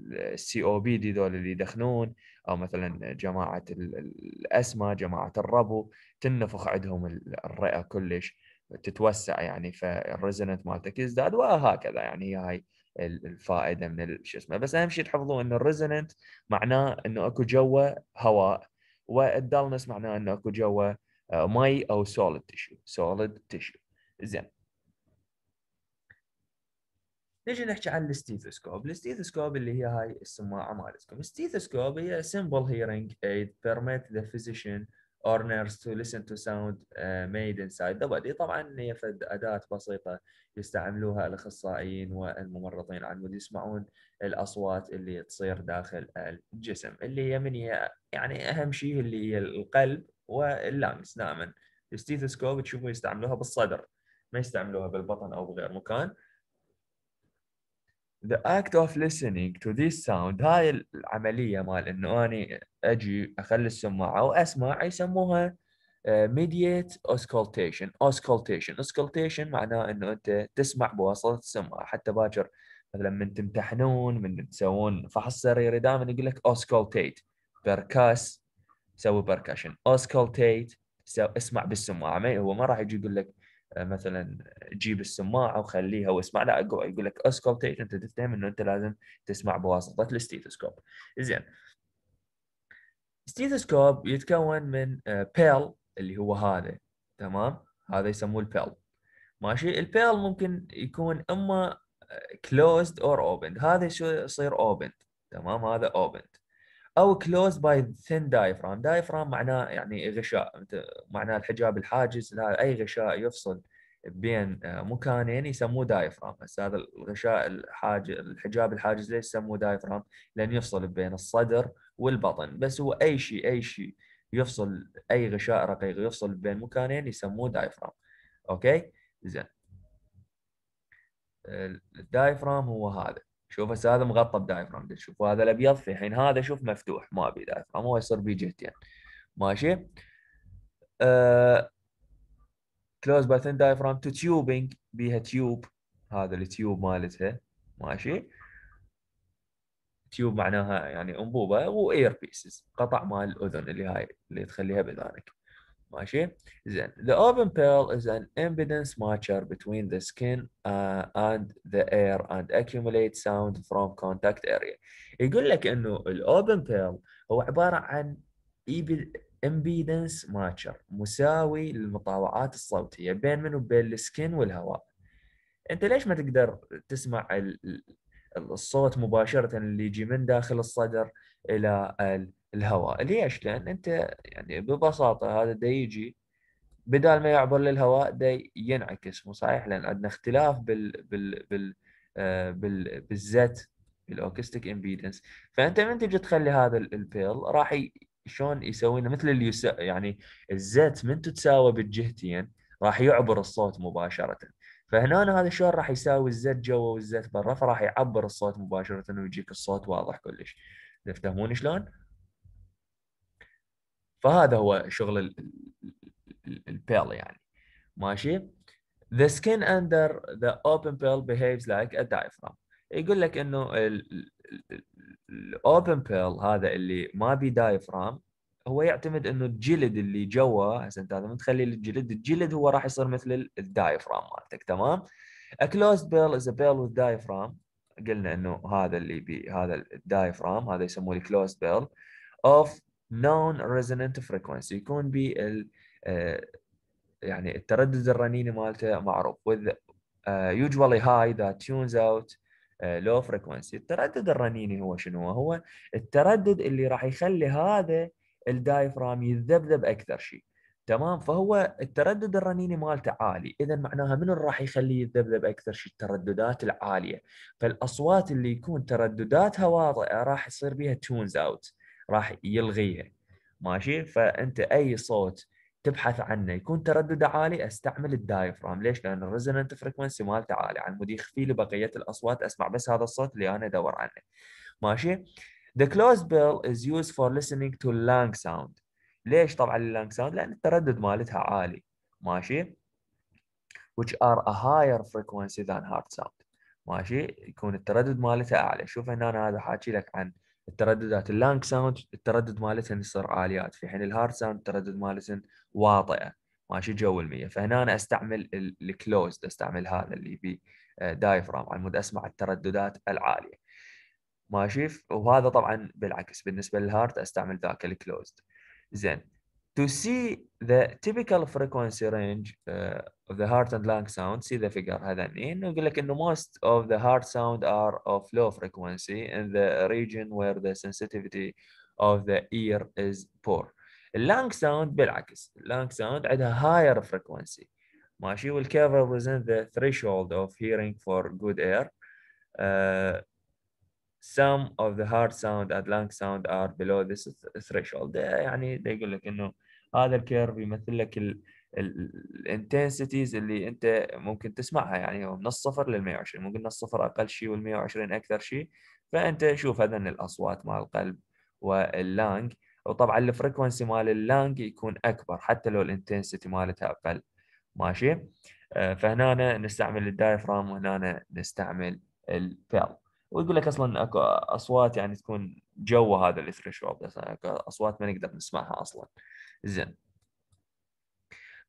السي او بي دي ذول اللي يدخنون او مثلا جماعه الاسما جماعه الربو تنفخ عندهم الرئه كلش تتوسع يعني فالريزنت مالتك يزداد وهكذا يعني هي هاي الفائده من شو اسمه بس اهم شيء تحفظوا انه الريزنت معناه انه اكو جوا هواء والدالنس معناه انه اكو جوا آه، مي او سوليد تشيو سوليد تشيو زين نجي نحكي عن الستيثوسكوب الستيثوسكوب اللي هي هاي السماعه مالتكم الستيثوسكوب هي سمبل هيرنج ايد بيرميت ذا فيزيشن or to listen to sound uh, made inside the body طبعا هي فد أداة بسيطة يستعملوها الأخصائيين والممرضين عن يسمعون الأصوات اللي تصير داخل الجسم اللي هي من هي يعني أهم شيء اللي هي القلب واللامس دائما الستيثوسكوب تشوفوا يستعملوها بالصدر ما يستعملوها بالبطن أو بغير مكان the act of listening to this sound هاي العملية مال انه اني اجي اخلي السماعة واسمع يسموها آه، mediate auscultation auscultation auscultation معناه انه انت تسمع بواسطة السماعة حتى باكر مثلا من تمتحنون من تسوون فحص سريري دائما يقول لك auscultate بركاس سوي بركشن auscultate اسمع بالسماعة هو ما راح يجي يقول لك آه، مثلا جيب السماعه وخليها واسمع لا يقول لك اسكوبتيت انت تفهم انه انت لازم تسمع بواسطه الستيثوسكوب زين الستيثوسكوب يتكون من آه، بيل اللي هو هذا تمام هذا يسموه البيل ماشي البيل ممكن يكون اما كلوزد اور اوبند هذا شو يصير اوبند تمام هذا اوبند او كلوز باي ثين دايفرام دايفرام معناه يعني غشاء معناه الحجاب الحاجز لا اي غشاء يفصل بين آه، مكانين يسموه دايفرام بس هذا الغشاء الحاج الحجاب الحاجز ليش يسموه دايفرام؟ لان يفصل بين الصدر والبطن بس هو اي شيء اي شيء يفصل اي غشاء رقيق يفصل بين مكانين يسموه دايفرام اوكي زين الدايفرام هو هذا شوف هسه هذا مغطى بدايفرام شوف هذا الابيض في حين هذا شوف مفتوح ما ابي دايفرام هو يصير بيه جهتين ماشي كلوز باي دايفرام تو تيوبينج بيها تيوب هذا التيوب مالتها ماشي تيوب معناها يعني انبوبه واير بيسز قطع مال الاذن اللي هاي اللي تخليها بذلك ماشي زين the open pill is an impedance matcher between the skin uh, and the air and accumulate sound from contact area يقول لك انه الاوبن pearl هو عباره عن impedance matcher مساوي للمطاوعات الصوتيه بين منه بين السكن والهواء انت ليش ما تقدر تسمع الصوت مباشره اللي يجي من داخل الصدر الى الهواء ليش لان انت يعني ببساطه هذا دا يجي بدال ما يعبر للهواء دا ينعكس مو صحيح لان عندنا اختلاف بال بال بال, آه، بال... بالزت بالاوكستيك امبيدنس فانت من تجي تخلي هذا البيل راح ي... شلون يسوي لنا مثل اللي يعني الزت من تتساوى بالجهتين راح يعبر الصوت مباشره فهنا هذا شلون راح يساوي الزت جوا والزت برا فراح يعبر الصوت مباشره ويجيك الصوت واضح كلش تفهمون شلون؟ فهذا هو شغل البيل يعني ماشي The skin under the open pill behaves like a diaphragm يقول لك انه الاوبن بيل هذا اللي ما بي دايفرام هو يعتمد انه الجلد اللي جوا هسه انت لما تخلي الجلد الجلد هو راح يصير مثل الدايفرام مالتك تمام A closed bell is a bell with diaphragm قلنا انه هذا اللي بي هذا الدايفرام هذا يسموه الكلوز بيل of نون ريزوننت فريكونسي يكون ب آه، يعني التردد الرنيني مالته معروف with آه، usually high that tunes out آه، low frequency التردد الرنيني هو شنو هو التردد اللي راح يخلي هذا الدايفرام يتذبذب اكثر شيء تمام فهو التردد الرنيني مالته عالي اذا معناها من راح يخليه يتذبذب اكثر شيء الترددات العاليه فالاصوات اللي يكون تردداتها واطئه راح يصير بها تونز اوت راح يلغيها ماشي فانت اي صوت تبحث عنه يكون تردده عالي استعمل الدايفرام ليش؟ لان الريزوننت فريكونسي مالته عالي عن مود يخفي لي بقيه الاصوات اسمع بس هذا الصوت اللي انا ادور عنه ماشي؟ The closed bell is used for listening to long sound ليش طبعا اللانج ساوند؟ لان التردد مالتها عالي ماشي؟ which are a higher frequency than heart sound ماشي؟ يكون التردد مالتها اعلى شوف هنا أنا هذا حاكي لك عن الترددات اللانج ساوند التردد مالتهن يصير اليات في حين الهارد ساوند التردد مالتهن واطئه ماشي جو المية فهنا أنا استعمل الكلوز استعمل هذا اللي بي دايفرام آه، على مود اسمع الترددات العاليه ماشي وهذا طبعا بالعكس بالنسبه للهارت استعمل ذاك الكلوزد زين To see the typical frequency range uh, of the heart and lung sound, see the figure هذا النين ويقول لك انه most of the heart sound are of low frequency in the region where the sensitivity of the ear is poor. Lung sound بالعكس Lung sound عندها higher frequency ماشي cover represent the threshold of hearing for good air. Uh, some of the heart sound and lung sound are below this threshold. يعني يقول لك انه هذا الكيرف يمثل لك الانتنسيتيز اللي انت ممكن تسمعها يعني من الصفر لل 120 ممكن الصفر اقل شيء وال 120 اكثر شيء فانت شوف هذن الاصوات مال القلب واللانج وطبعا الفريكونسي مال اللانج يكون اكبر حتى لو الانتنسيتي مالتها اقل ماشي آه، فهنا نستعمل الدايفرام وهنا نستعمل البيل ويقول لك اصلا اكو اصوات يعني تكون جوا هذا الثريشولد اصوات ما نقدر نسمعها اصلا زين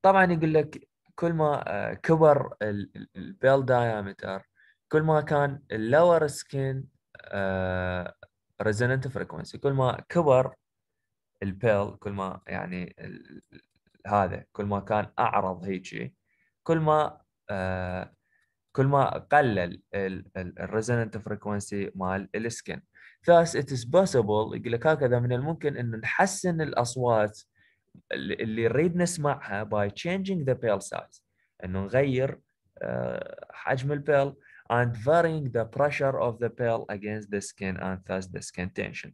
طبعا يقول لك كل ما آه، كبر البيل دايامتر كل ما كان اللور سكين ريزوننت فريكونسي كل ما كبر البيل كل ما يعني هذا كل ما كان اعرض هيجي كل ما آه، كل ما قلل الريزوننت فريكونسي مال السكن ثاس it is possible يقول لك هكذا من الممكن انه نحسن الاصوات اللي نريد نسمعها باي changing ذا بيل سايز انه نغير آه، حجم البيل and varying the pressure of the pill against the skin and thus the skin tension.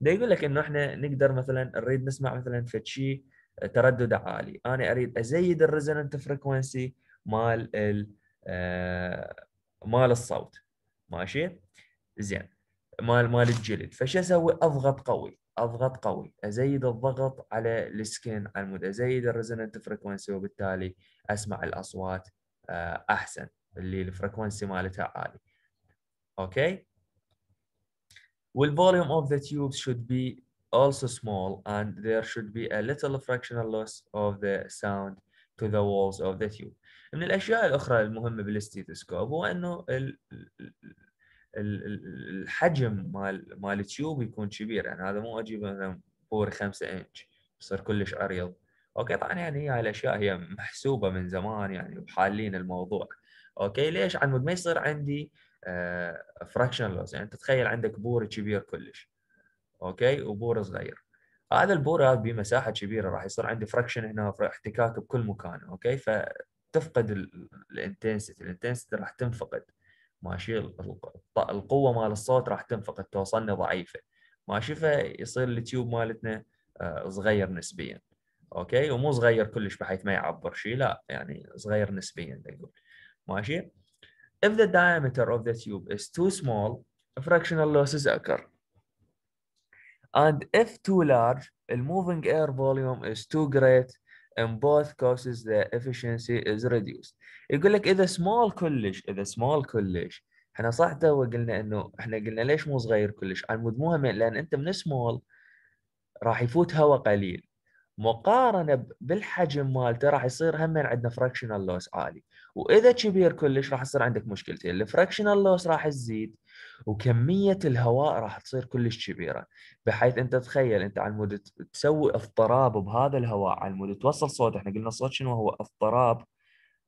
ده يقول لك انه احنا نقدر مثلا نريد نسمع مثلا فد شيء آه، تردد عالي، انا اريد ازيد الريزوننت فريكونسي مال ال آه، مال الصوت ماشي؟ زين مال مال الجلد، فش اسوي؟ اضغط قوي. اضغط قوي ازيد الضغط على السكن على المود ازيد الريزوننت فريكونسي وبالتالي اسمع الاصوات آه، احسن اللي الفريكونسي مالتها عالي اوكي والفوليوم اوف ذا tubes should be also small and there should be a little fractional loss of the sound to the walls of the tube. من الاشياء الاخرى المهمه بالاستيتوسكوب هو انه الحجم مال مال التيوب يكون كبير يعني هذا مو اجيب مثلا بور 5 انش يصير كلش عريض اوكي طبعا يعني هي الاشياء هي محسوبه من زمان يعني وحالين الموضوع اوكي ليش على ما يصير عندي فراكشن آه، لوس يعني تتخيل عندك بور كبير كلش اوكي وبور صغير هذا البور هذا بمساحه كبيره راح يصير عندي فراكشن هنا احتكاك بكل مكان اوكي فتفقد الانتنسيتي الانتنسيتي راح تنفقد ماشي القوه مال الصوت راح تنفقد توصلنا ضعيفه ماشي فيصير التيوب مالتنا آه، صغير نسبيا اوكي ومو صغير كلش بحيث ما يعبر شيء لا يعني صغير نسبيا نقول ماشي if the diameter of the tube is too small fractional losses occur and if too large the moving air volume is too great in both cases the efficiency is reduced يقول لك اذا small كلش اذا small كلش احنا صح تو قلنا انه احنا قلنا ليش مو صغير كلش على المود مو لان انت من small راح يفوت هواء قليل مقارنه بالحجم مالته راح يصير هم عندنا فراكشنال لوس عالي واذا كبير كلش راح تصير عندك مشكلتين الفراكشنال لوس راح تزيد وكميه الهواء راح تصير كلش كبيره بحيث انت تخيل انت على مود تسوي اضطراب بهذا الهواء على مود توصل صوت احنا قلنا الصوت شنو هو اضطراب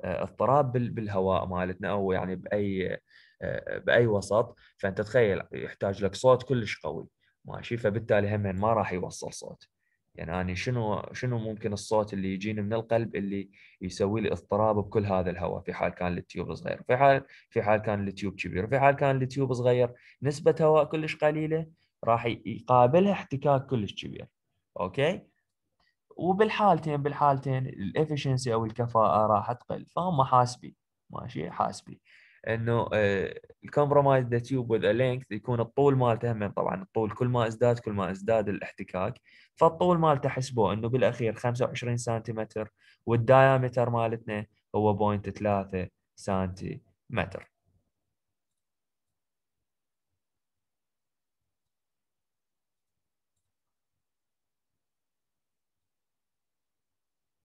آه، اضطراب بالهواء مالتنا او يعني باي آه، باي وسط فانت تخيل يحتاج لك صوت كلش قوي ماشي فبالتالي هم ما راح يوصل صوت يعني أنا شنو شنو ممكن الصوت اللي يجيني من القلب اللي يسوي لي اضطراب بكل هذا الهواء في حال كان التيوب صغير في حال في حال كان التيوب كبير في حال كان التيوب صغير نسبة هواء كلش قليلة راح يقابلها احتكاك كلش كبير اوكي وبالحالتين بالحالتين الافشنسي او الكفاءة راح تقل فهم حاسبي ماشي حاسبي انه آه، الكومبرومايز ذا تيوب وذ لينث يكون الطول مالته هم طبعا الطول كل ما ازداد كل ما ازداد الاحتكاك فالطول مالته حسبوه انه بالاخير 25 سنتيمتر والدايامتر مالتنا هو 0.3 سنتيمتر